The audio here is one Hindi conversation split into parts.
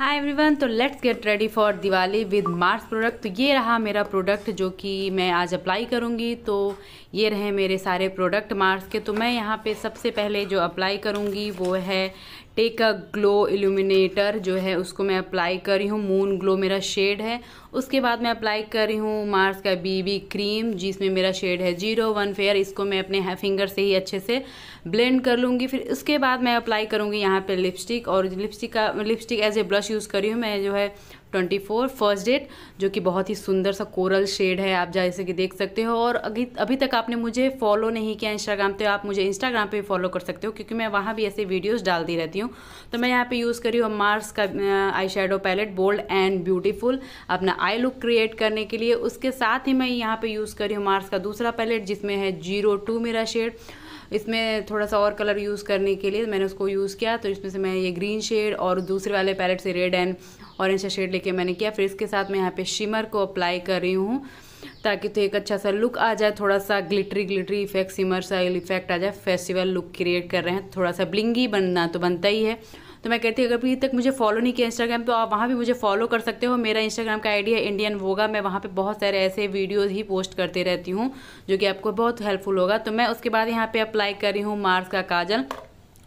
हाय एवरीवन तो let's get ready for Diwali with Mars product तो ये रहा मेरा प्रोडक्ट जो कि मैं आज अप्लाई करूँगी तो ये रहे मेरे सारे प्रोडक्ट मार्स के तो मैं यहाँ पे सबसे पहले जो अप्लाई करूँगी वो है एक ग्लो इल्यूमिनेटर जो है उसको मैं अप्लाई कर रही हूँ मून ग्लो मेरा शेड है उसके बाद मैं अप्लाई कर रही हूँ मार्स का बीबी क्रीम जिसमें मेरा शेड है जीरो वन फेयर इसको मैं अपने फिंगर से ही अच्छे से ब्लेंड कर लूँगी फिर उसके बाद मैं अप्लाई करूँगी यहाँ पर लिपस्टिक और लिपस्टिक का lipstick as a brush use करी हूँ मैं जो है ट्वेंटी फोर फर्स्ट डेट जो कि बहुत ही सुंदर सा कोरल शेड है आप जैसे कि देख सकते हो और अभी अभी तक आपने मुझे फॉलो नहीं किया इंस्टाग्राम पे तो आप मुझे इंस्टाग्राम पे भी फॉलो कर सकते हो क्योंकि मैं वहाँ भी ऐसे वीडियोस डालती रहती हूँ तो मैं यहाँ पे यूज़ करी हूँ मार्स का eye shadow palette bold and beautiful अपना आई लुक क्रिएट करने के लिए उसके साथ ही मैं यहाँ पर यूज़ करी हूँ मार्स का दूसरा पैलेट जिसमें है जीरो टू मेरा शेड इसमें थोड़ा सा और कलर यूज़ करने के लिए मैंने उसको यूज़ किया तो इसमें से मैं ये ग्रीन शेड और दूसरे वाले पैलेट से रेड एंड ऑरेंज का शेड लेके मैंने किया फिर इसके साथ मैं यहाँ पे शिमर को अप्लाई कर रही हूँ ताकि तो एक अच्छा सा लुक आ जाए थोड़ा सा ग्लिटरी ग्लिटरी इफेक्ट सिमर सा इफेक्ट आ जाए फेस्टिवल लुक क्रिएट कर रहे हैं थोड़ा सा ब्लिंगी बनना तो बनता ही है तो मैं कहती हूँ अगर अभी तक मुझे फॉलो नहीं किया इंस्टाग्राम तो आप वहाँ भी मुझे फॉलो कर सकते हो मेरा इंस्टाग्राम का आइडिया इंडियन वोगा मैं वहाँ पर बहुत सारे ऐसे वीडियोज़ ही पोस्ट करते रहती हूँ जो कि आपको बहुत हेल्पफुल होगा तो मैं उसके बाद यहाँ पर अप्लाई कर रही हूँ मार्स का काजल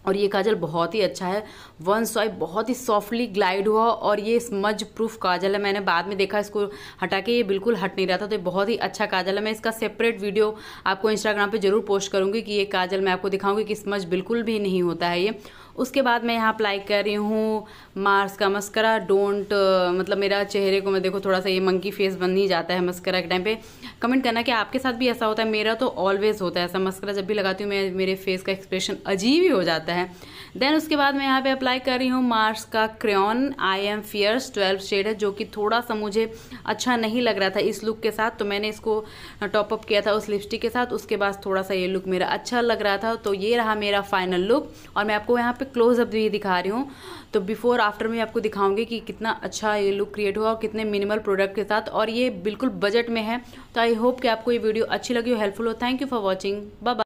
और ये काजल बहुत ही अच्छा है वन स्वाइप बहुत ही सॉफ्टली ग्लाइड हुआ और ये स्मज प्रूफ काजल है मैंने बाद में देखा इसको हटा के ये बिल्कुल हट नहीं रहा था तो ये बहुत ही अच्छा काजल है मैं इसका सेपरेट वीडियो आपको इंस्टाग्राम पे जरूर पोस्ट करूँगी कि ये काजल मैं आपको दिखाऊंगी कि स्मज बिल्कुल भी नहीं होता है ये उसके बाद मैं यहाँ अप्लाई कर रही हूँ मार्स का मस्करा डोंट uh, मतलब मेरा चेहरे को मैं देखो थोड़ा सा ये मंकी फेस बन ही जाता है मस्करा के टाइम पे कमेंट करना कि आपके साथ भी ऐसा होता है मेरा तो ऑलवेज होता है ऐसा मस्करा जब भी लगाती हूँ मैं मेरे फेस का एक्सप्रेशन अजीब ही हो जाता है देन उसके बाद मैं यहाँ पर अप्लाई कर रही हूँ मार्स का crayon I am fierce twelve shade है जो कि थोड़ा सा मुझे अच्छा नहीं लग रहा था इस लुक के साथ तो मैंने इसको टॉपअप किया था उस लिपस्टिक के साथ उसके बाद थोड़ा सा ये लुक मेरा अच्छा लग रहा था तो ये रहा मेरा फाइनल लुक और मैं आपको यहाँ पर पे क्लोजअप भी दिखा रही हूँ तो बिफ़ोर आफ्टर में आपको दिखाऊंगी कि कितना अच्छा ये लुक क्रिएट हुआ और कितने मिनिमल प्रोडक्ट के साथ और ये बिल्कुल बजट में है तो आई होप कि आपको ये वीडियो अच्छी लगी हो हेल्पफुल हो thank you for watching bye